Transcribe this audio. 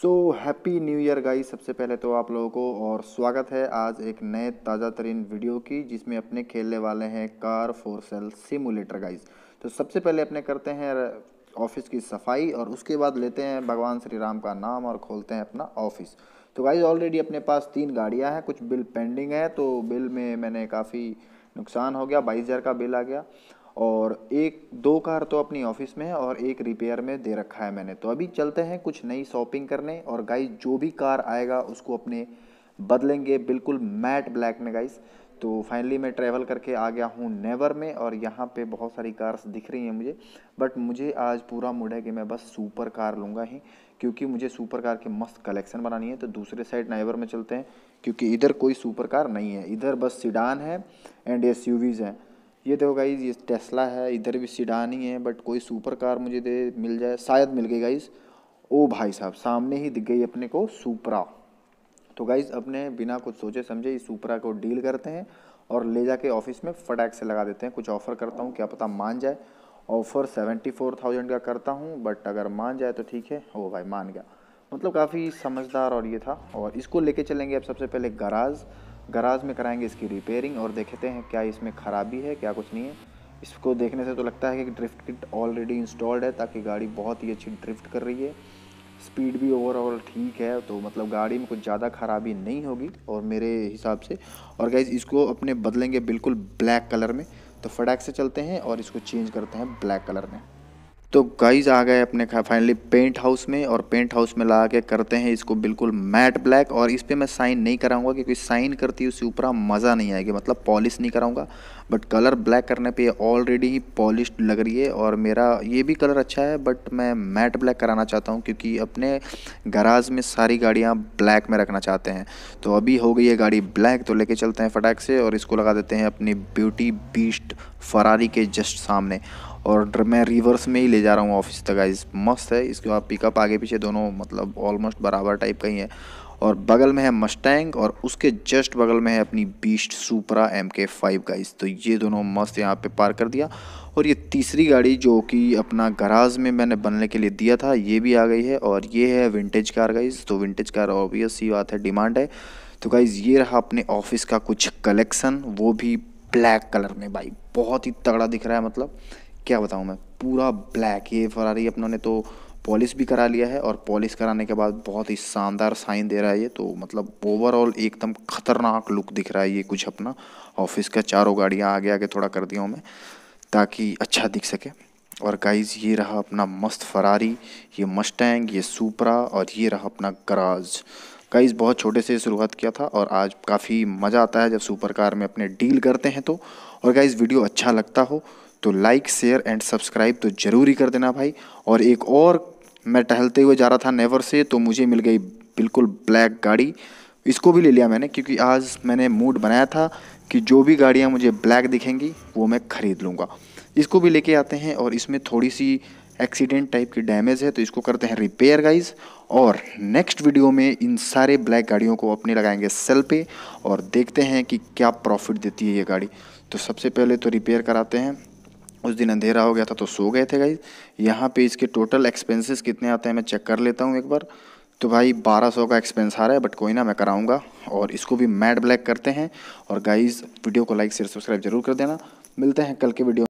सो happy new year guys सबसे पहले तो आप लोगों को और स्वागत है आज एक नए ताज़ा तरीन वीडियो की जिसमें अपने खेलने वाले हैं car for sale simulator guys तो सबसे पहले अपने करते हैं ऑफिस की सफाई और उसके बाद लेते हैं भगवान श्री राम का नाम और खोलते हैं अपना ऑफिस तो गाइज ऑलरेडी अपने पास तीन गाड़ियाँ हैं कुछ बिल पेंडिंग है तो बिल में मैंने काफ़ी नुकसान हो गया बाईस हज़ार का बिल आ गया और एक दो कार तो अपनी ऑफिस में है और एक रिपेयर में दे रखा है मैंने तो अभी चलते हैं कुछ नई शॉपिंग करने और गाइस जो भी कार आएगा उसको अपने बदलेंगे बिल्कुल मैट ब्लैक में गाइस तो फाइनली मैं ट्रैवल करके आ गया हूँ नेवर में और यहाँ पे बहुत सारी कार्स दिख रही हैं मुझे बट मुझे आज पूरा मूड है कि मैं बस सुपर कार लूँगा ही क्योंकि मुझे सुपर कार के मस्त कलेक्शन बनानी है तो दूसरे साइड नेवर में चलते हैं क्योंकि इधर कोई सुपर कार नहीं है इधर बस सिडान है एंड एस हैं ये देखो गाइज ये टेस्ला है इधर भी सीडानी है बट कोई सुपर कार मुझे दे मिल जाए शायद मिल गई गाइज ओ भाई साहब सामने ही दिख गई अपने को सुपरा तो गाइज अपने बिना कुछ सोचे समझे इस सुपरा को डील करते हैं और ले जाके ऑफिस में फटैक से लगा देते हैं कुछ ऑफ़र करता हूँ क्या पता मान जाए ऑफ़र सेवेंटी फोर थाउजेंड का करता हूँ बट अगर मान जाए तो ठीक है ओ भाई मान गया मतलब काफ़ी समझदार और ये था और इसको लेके चलेंगे अब सबसे पहले गराज गराज में कराएंगे इसकी रिपेयरिंग और देखते हैं क्या इसमें ख़राबी है क्या कुछ नहीं है इसको देखने से तो लगता है कि ड्रिफ्ट किट ऑलरेडी इंस्टॉल्ड है ताकि गाड़ी बहुत ही अच्छी ड्रिफ्ट कर रही है स्पीड भी ओवरऑल ठीक है तो मतलब गाड़ी में कुछ ज़्यादा ख़राबी नहीं होगी और मेरे हिसाब से और गैस इसको अपने बदलेंगे बिल्कुल ब्लैक कलर में तो फटैक से चलते हैं और इसको चेंज करते हैं ब्लैक कलर में तो गाइज आ गए अपने फाइनली पेंट हाउस में और पेंट हाउस में ला के करते हैं इसको बिल्कुल मैट ब्लैक और इस पर मैं साइन नहीं कराऊंगा क्योंकि साइन करती उससे ऊपर मज़ा नहीं आएगी मतलब पॉलिश नहीं कराऊंगा बट कलर ब्लैक करने पे ऑलरेडी ही पॉलिश लग रही है और मेरा ये भी कलर अच्छा है बट मैं मैट ब्लैक कराना चाहता हूँ क्योंकि अपने गराज में सारी गाड़ियाँ ब्लैक में रखना चाहते हैं तो अभी हो गई है गाड़ी ब्लैक तो लेके चलते हैं फटाक से और इसको लगा देते हैं अपनी ब्यूटी बीस्ट फरारी के जस्ट सामने और मैं रिवर्स में ही ले जा रहा हूँ ऑफिस तक गाइज मस्त है इसके बाद पिकअप आगे पीछे दोनों मतलब ऑलमोस्ट बराबर टाइप का ही है और बगल में है मस्टैंग और उसके जस्ट बगल में है अपनी beast Supra M K five guys तो ये दोनों मस्त यहाँ पे पार कर दिया और ये तीसरी गाड़ी जो कि अपना गराज में मैंने बनने के लिए दिया था ये भी आ गई है और ये है विंटेज कार गाइज तो विंटेज कार ऑब्वियस ही बात है डिमांड है तो गाइज़ ये रहा अपने ऑफिस का कुछ कलेक्शन वो भी ब्लैक कलर में भाई बहुत ही तगड़ा दिख रहा है मतलब क्या बताऊँ मैं पूरा ब्लैक ये फरारी अपनों ने तो पॉलिश भी करा लिया है और पॉलिश कराने के बाद बहुत ही शानदार साइन दे रहा है ये तो मतलब ओवरऑल एकदम खतरनाक लुक दिख रहा है ये कुछ अपना ऑफिस का चारों गाड़ियाँ आगे आगे थोड़ा कर दिया हूँ मैं ताकि अच्छा दिख सके और गाइज ये रहा अपना मस्त फरारी ये मस्टैंग ये सुपरा और ये रहा अपना गराज गाइज बहुत छोटे से शुरुआत किया था और आज काफ़ी मज़ा आता है जब सुपर कार में अपने डील करते हैं तो और गाइज वीडियो अच्छा लगता हो तो लाइक शेयर एंड सब्सक्राइब तो ज़रूर ही कर देना भाई और एक और मैं टहलते हुए जा रहा था नेवर से तो मुझे मिल गई बिल्कुल ब्लैक गाड़ी इसको भी ले लिया मैंने क्योंकि आज मैंने मूड बनाया था कि जो भी गाड़ियाँ मुझे ब्लैक दिखेंगी वो मैं ख़रीद लूँगा इसको भी लेके आते हैं और इसमें थोड़ी सी एक्सीडेंट टाइप की डैमेज है तो इसको करते हैं रिपेयर गाइज और नेक्स्ट वीडियो में इन सारे ब्लैक गाड़ियों को अपने लगाएंगे सेल पे और देखते हैं कि क्या प्रॉफिट देती है ये गाड़ी तो सबसे पहले तो रिपेयर कराते हैं उस दिन अंधेरा हो गया था तो सो गए थे गाइज यहाँ पे इसके टोटल एक्सपेंसेस कितने आते हैं मैं चेक कर लेता हूँ एक बार तो भाई 1200 का एक्सपेंस आ रहा है बट कोई ना मैं कराऊंगा और इसको भी मैड ब्लैक करते हैं और गाइज वीडियो को लाइक शेयर सब्सक्राइब जरूर कर देना मिलते हैं कल के वीडियो